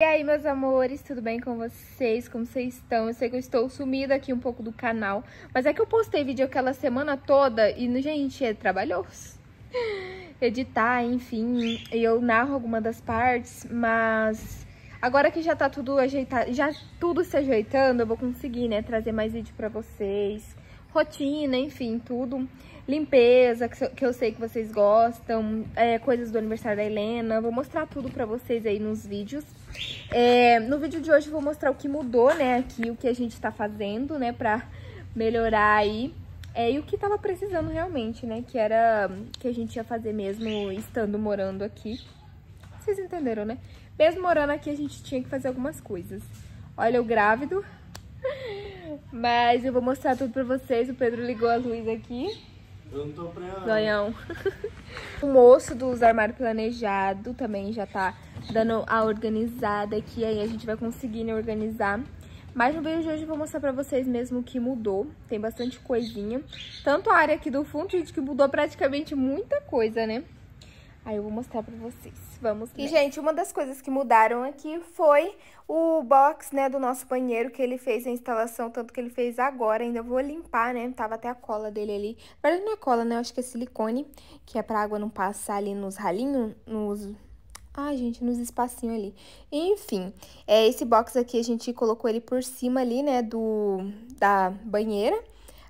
E aí, meus amores, tudo bem com vocês? Como vocês estão? Eu sei que eu estou sumida aqui um pouco do canal, mas é que eu postei vídeo aquela semana toda e, gente, é trabalhoso editar, enfim, eu narro alguma das partes, mas agora que já tá tudo ajeitado, já tudo se ajeitando, eu vou conseguir, né, trazer mais vídeo pra vocês, rotina, enfim, tudo, limpeza, que eu sei que vocês gostam, é, coisas do aniversário da Helena, vou mostrar tudo pra vocês aí nos vídeos. É, no vídeo de hoje eu vou mostrar o que mudou, né, aqui, o que a gente tá fazendo, né, pra melhorar aí. É, e o que tava precisando realmente, né, que era que a gente ia fazer mesmo estando morando aqui. Vocês entenderam, né? Mesmo morando aqui, a gente tinha que fazer algumas coisas. Olha, eu grávido. Mas eu vou mostrar tudo pra vocês. O Pedro ligou a luz aqui. Eu não tô pra... o moço dos armários planejado também já tá dando a organizada aqui. Aí a gente vai conseguindo organizar. Mas no vídeo de hoje eu vou mostrar pra vocês mesmo o que mudou. Tem bastante coisinha. Tanto a área aqui do fundo, gente, que mudou praticamente muita coisa, né? Aí eu vou mostrar pra vocês. Vamos E, gente, uma das coisas que mudaram aqui foi o box, né, do nosso banheiro que ele fez a instalação, tanto que ele fez agora. Ainda vou limpar, né? Tava até a cola dele ali. Na não é cola, né? Eu acho que é silicone, que é pra água não passar ali nos ralinhos, nos... Ai, gente, nos espacinhos ali. Enfim, é, esse box aqui a gente colocou ele por cima ali, né, do... da banheira.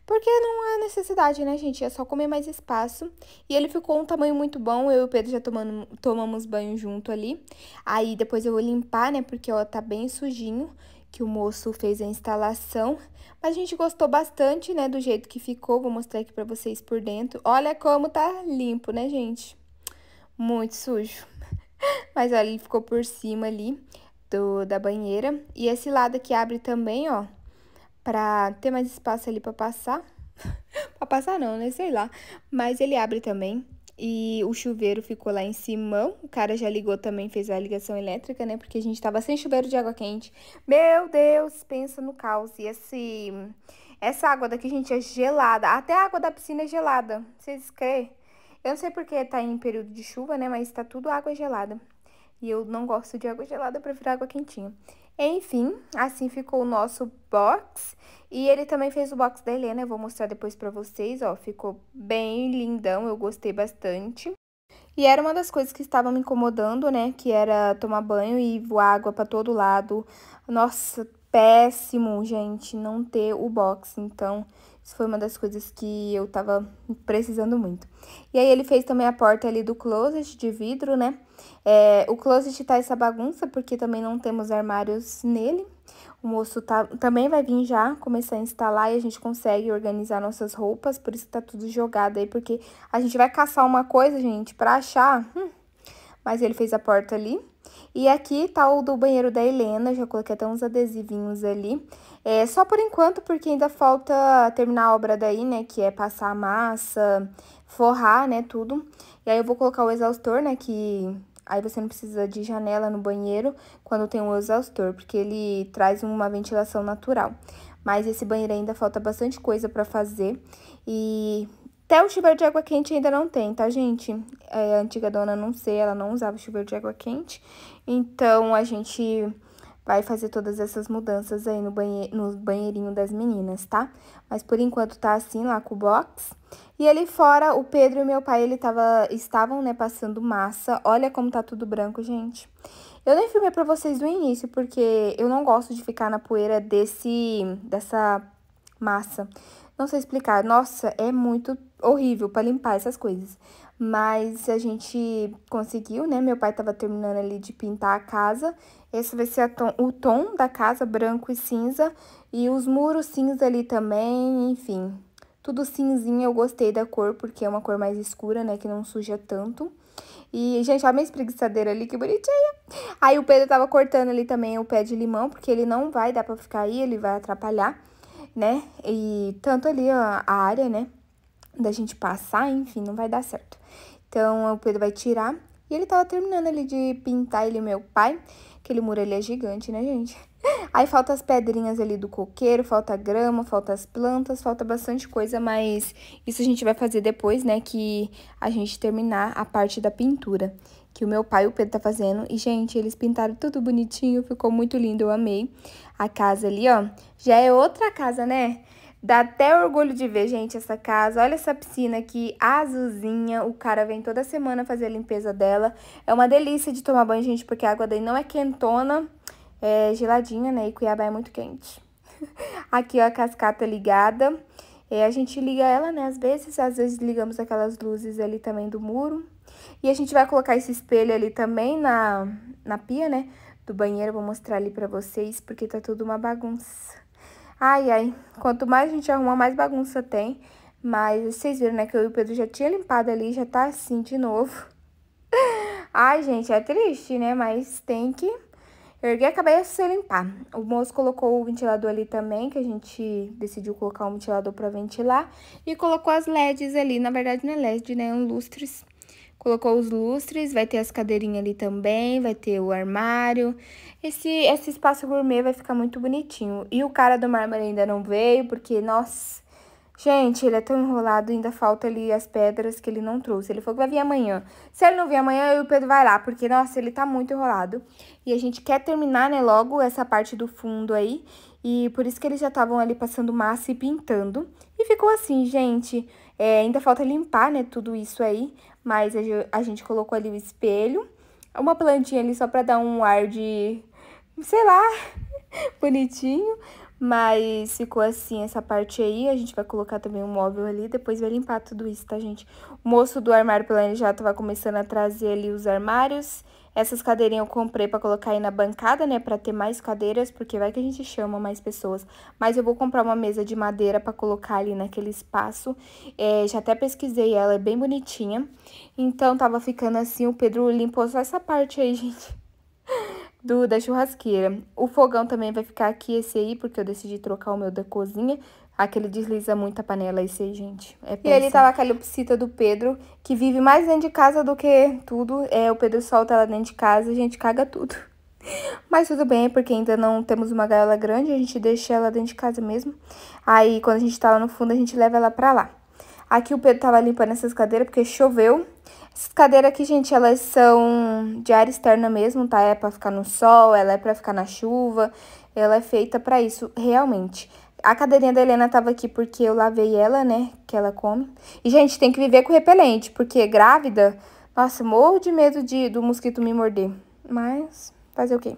Porque não há necessidade, né, gente? É só comer mais espaço. E ele ficou um tamanho muito bom. Eu e o Pedro já tomando, tomamos banho junto ali. Aí depois eu vou limpar, né? Porque, ó, tá bem sujinho que o moço fez a instalação. Mas a gente gostou bastante, né, do jeito que ficou. Vou mostrar aqui pra vocês por dentro. Olha como tá limpo, né, gente? Muito sujo. Mas olha, ele ficou por cima ali do, da banheira. E esse lado aqui abre também, ó para ter mais espaço ali para passar. para passar não, né? Sei lá. Mas ele abre também. E o chuveiro ficou lá em cima. O cara já ligou também, fez a ligação elétrica, né? Porque a gente tava sem chuveiro de água quente. Meu Deus, pensa no caos. E esse, essa água daqui, gente, é gelada. Até a água da piscina é gelada. Vocês creem? Eu não sei porque tá em período de chuva, né? Mas tá tudo água gelada. E eu não gosto de água gelada, eu prefiro água quentinha. Enfim, assim ficou o nosso box. E ele também fez o box da Helena, eu vou mostrar depois pra vocês, ó. Ficou bem lindão, eu gostei bastante. E era uma das coisas que estava me incomodando, né? Que era tomar banho e voar água para todo lado. Nossa, péssimo, gente, não ter o box. Então, isso foi uma das coisas que eu tava precisando muito. E aí ele fez também a porta ali do closet de vidro, né? É, o closet tá essa bagunça porque também não temos armários nele. O moço tá, também vai vir já começar a instalar e a gente consegue organizar nossas roupas, por isso que tá tudo jogado aí, porque a gente vai caçar uma coisa, gente, pra achar. Hum, mas ele fez a porta ali. E aqui tá o do banheiro da Helena, já coloquei até uns adesivinhos ali. É só por enquanto, porque ainda falta terminar a obra daí, né, que é passar a massa, forrar, né, tudo. E aí eu vou colocar o exaustor, né, que aí você não precisa de janela no banheiro quando tem um exaustor, porque ele traz uma ventilação natural. Mas esse banheiro ainda falta bastante coisa para fazer e até o chuveiro de água quente ainda não tem, tá, gente? É, a antiga dona, não sei, ela não usava chuveiro de água quente. Então, a gente vai fazer todas essas mudanças aí no, banhe no banheirinho das meninas, tá? Mas por enquanto tá assim lá com o box. E ali fora, o Pedro e meu pai, ele tava, estavam, né, passando massa. Olha como tá tudo branco, gente. Eu nem filmei pra vocês do início, porque eu não gosto de ficar na poeira desse, dessa massa. Não sei explicar. Nossa, é muito horrível para limpar essas coisas. Mas a gente conseguiu, né? Meu pai estava terminando ali de pintar a casa. Esse vai ser tom, o tom da casa, branco e cinza. E os muros cinza ali também, enfim. Tudo cinzinho, eu gostei da cor, porque é uma cor mais escura, né? Que não suja tanto. E, gente, olha minha espreguiçadeira ali, que bonitinha. Aí o Pedro tava cortando ali também o pé de limão, porque ele não vai dar pra ficar aí, ele vai atrapalhar, né? E tanto ali a área, né? da gente passar, enfim, não vai dar certo. Então, o Pedro vai tirar. E ele tava terminando ali de pintar ele meu pai. Aquele muro ali é gigante, né, gente? Aí falta as pedrinhas ali do coqueiro, falta grama, falta as plantas, falta bastante coisa, mas isso a gente vai fazer depois, né, que a gente terminar a parte da pintura, que o meu pai e o Pedro tá fazendo. E, gente, eles pintaram tudo bonitinho, ficou muito lindo, eu amei. A casa ali, ó, já é outra casa, né? Dá até orgulho de ver, gente, essa casa. Olha essa piscina aqui, azulzinha. O cara vem toda semana fazer a limpeza dela. É uma delícia de tomar banho, gente, porque a água daí não é quentona, é geladinha, né? E Cuiabá é muito quente. aqui, ó, a cascata ligada. É, a gente liga ela, né, às vezes. Às vezes ligamos aquelas luzes ali também do muro. E a gente vai colocar esse espelho ali também na, na pia, né? Do banheiro, vou mostrar ali pra vocês, porque tá tudo uma bagunça. Ai, ai, quanto mais a gente arruma, mais bagunça tem. Mas vocês viram, né, que eu e o Pedro já tinha limpado ali, já tá assim de novo. Ai, gente, é triste, né, mas tem que erguer a cabeça e limpar. O moço colocou o ventilador ali também, que a gente decidiu colocar um ventilador pra ventilar. E colocou as LEDs ali, na verdade não é LED, né, é um lustres colocou os lustres, vai ter as cadeirinhas ali também, vai ter o armário. Esse, esse espaço gourmet vai ficar muito bonitinho. E o cara do mármore ainda não veio, porque, nossa... Gente, ele é tão enrolado, ainda falta ali as pedras que ele não trouxe. Ele falou que vai vir amanhã. Se ele não vir amanhã, eu o Pedro vai lá, porque, nossa, ele tá muito enrolado. E a gente quer terminar, né, logo essa parte do fundo aí. E por isso que eles já estavam ali passando massa e pintando. E ficou assim, gente. É, ainda falta limpar, né, tudo isso aí mas a gente colocou ali o espelho, uma plantinha ali só para dar um ar de, sei lá, bonitinho, mas ficou assim essa parte aí, a gente vai colocar também um móvel ali, depois vai limpar tudo isso, tá, gente? O moço do armário já tava começando a trazer ali os armários, essas cadeirinhas eu comprei para colocar aí na bancada, né, para ter mais cadeiras, porque vai que a gente chama mais pessoas. Mas eu vou comprar uma mesa de madeira para colocar ali naquele espaço. É, já até pesquisei, ela é bem bonitinha. Então tava ficando assim, o Pedro limpou só essa parte aí, gente. Do, da churrasqueira. O fogão também vai ficar aqui, esse aí, porque eu decidi trocar o meu da cozinha. Aquele desliza muita panela esse aí, gente. É e ele tá aquela opcita do Pedro, que vive mais dentro de casa do que tudo. É, o Pedro solta ela dentro de casa, a gente caga tudo. Mas tudo bem, porque ainda não temos uma gaiola grande, a gente deixa ela dentro de casa mesmo. Aí, quando a gente tá lá no fundo, a gente leva ela pra lá. Aqui o Pedro tava limpando essas cadeiras, porque choveu. Essas cadeiras aqui, gente, elas são de área externa mesmo, tá? É pra ficar no sol, ela é pra ficar na chuva, ela é feita pra isso, realmente. A cadeirinha da Helena tava aqui porque eu lavei ela, né? Que ela come. E, gente, tem que viver com repelente, porque grávida, nossa, morro de medo de, do mosquito me morder. Mas, fazer o quê?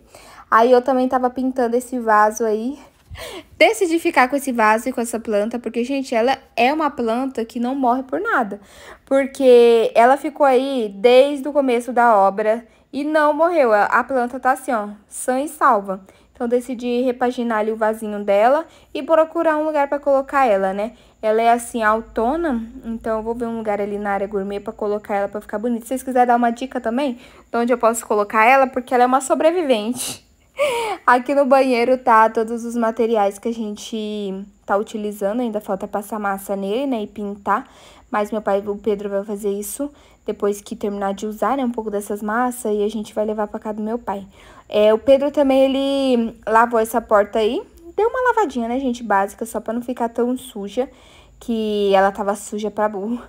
Aí eu também tava pintando esse vaso aí. Decidi ficar com esse vaso e com essa planta, porque, gente, ela é uma planta que não morre por nada. Porque ela ficou aí desde o começo da obra e não morreu. A planta tá assim, ó, sã e salva. Então decidi repaginar ali o vasinho dela e procurar um lugar para colocar ela, né? Ela é assim autona, então eu vou ver um lugar ali na área gourmet para colocar ela para ficar bonita. Se vocês quiserem dar uma dica também de onde eu posso colocar ela, porque ela é uma sobrevivente. Aqui no banheiro tá todos os materiais que a gente tá utilizando, ainda falta passar massa nele, né, e pintar, mas meu pai, o Pedro, vai fazer isso depois que terminar de usar, né, um pouco dessas massas e a gente vai levar pra casa do meu pai. É, o Pedro também, ele lavou essa porta aí, deu uma lavadinha, né, gente, básica, só pra não ficar tão suja, que ela tava suja pra burro.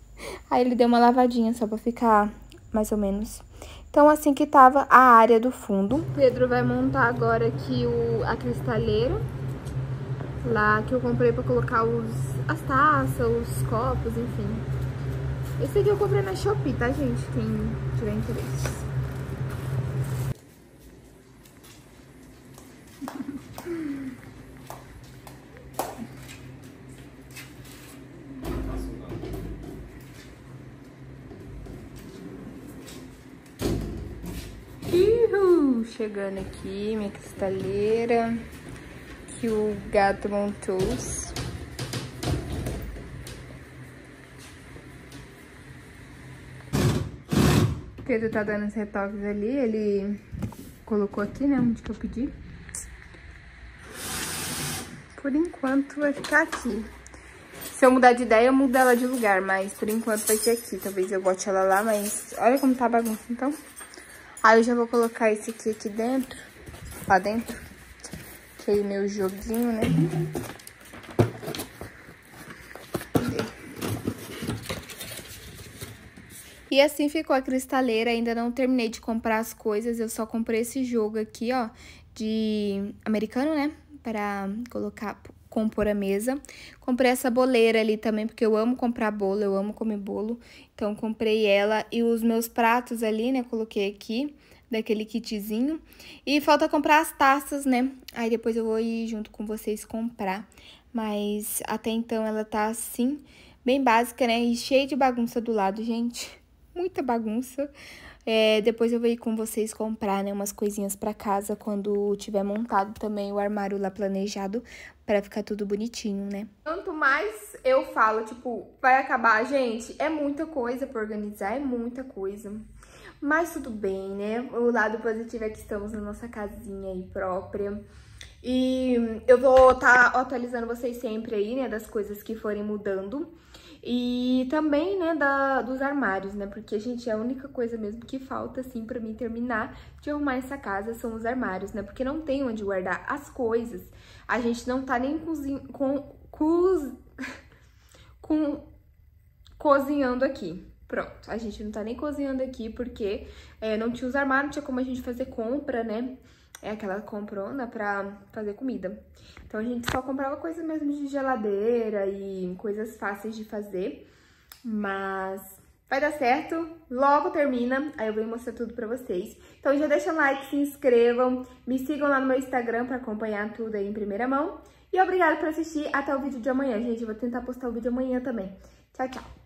Aí ele deu uma lavadinha só pra ficar mais ou menos. Então, assim que tava a área do fundo. O Pedro vai montar agora aqui o, a cristaleira lá que eu comprei pra colocar os, as taças, os copos, enfim. Esse aqui eu comprei na Shopee, tá, gente? Quem tiver interesse. chegando aqui, minha cristaleira que o gato montou. O Pedro tá dando os retoques ali, ele colocou aqui, né, onde que eu pedi. Por enquanto vai ficar aqui. Se eu mudar de ideia, eu mudo ela de lugar, mas por enquanto vai ser aqui. Talvez eu bote ela lá, mas olha como tá a bagunça, então. Aí eu já vou colocar esse aqui aqui dentro, lá dentro coloquei meu joguinho, né? E assim ficou a cristaleira, ainda não terminei de comprar as coisas, eu só comprei esse jogo aqui, ó, de americano, né, para colocar, compor a mesa. Comprei essa boleira ali também, porque eu amo comprar bolo, eu amo comer bolo, então comprei ela e os meus pratos ali, né, coloquei aqui, daquele kitzinho. E falta comprar as taças, né? Aí depois eu vou ir junto com vocês comprar. Mas até então ela tá assim, bem básica, né? E cheia de bagunça do lado, gente. Muita bagunça. É, depois eu vou ir com vocês comprar, né, umas coisinhas para casa quando tiver montado também o armário lá planejado para ficar tudo bonitinho, né? Quanto mais eu falo, tipo, vai acabar, gente, é muita coisa para organizar, é muita coisa. Mas tudo bem, né? O lado positivo é que estamos na nossa casinha aí própria. E eu vou estar tá atualizando vocês sempre aí, né, das coisas que forem mudando. E também, né, da, dos armários, né, porque, gente, é a única coisa mesmo que falta, assim, pra mim terminar de arrumar essa casa são os armários, né, porque não tem onde guardar as coisas. A gente não tá nem cozinhando, com, com, com, cozinhando aqui. Pronto, a gente não tá nem cozinhando aqui porque é, não tinha os armários, não tinha como a gente fazer compra, né? É aquela comprona pra fazer comida. Então a gente só comprava coisas mesmo de geladeira e coisas fáceis de fazer. Mas vai dar certo, logo termina, aí eu venho mostrar tudo pra vocês. Então já deixa like, se inscrevam, me sigam lá no meu Instagram pra acompanhar tudo aí em primeira mão. E obrigada por assistir até o vídeo de amanhã, gente. Eu vou tentar postar o vídeo amanhã também. Tchau, tchau.